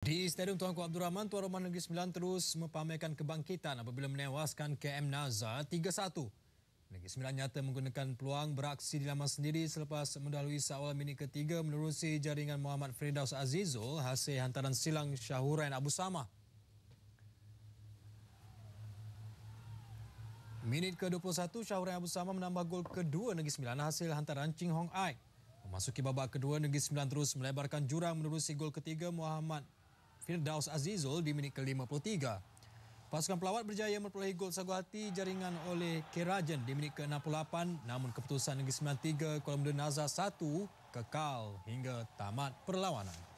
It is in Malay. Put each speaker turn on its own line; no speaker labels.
Di Stadium Tuanku Abdul Rahman, Tuan Rumah Negeri Sembilan terus mempamerkan kebangkitan apabila menewaskan KM Naza 3-1. Negeri Sembilan nyata menggunakan peluang beraksi di laman sendiri selepas mendahului seawal minit ketiga menerusi jaringan Muhammad Firdaus Azizul hasil hantaran silang Syahuran Abu Samah. Minit ke-21, Syahuran Abu Samah menambah gol kedua Negeri Sembilan hasil hantaran Ching Hong Ai. Memasuki babak kedua, Negeri Sembilan terus melebarkan jurang menerusi gol ketiga Muhammad Firdaus Azizul di minit ke-53. Pasukan pelawat berjaya memperoleh gol sagu hati jaringan oleh Kerajen di minit ke-68 namun keputusan Negeri 93 Kuala Muda Nazar 1 kekal hingga tamat perlawanan.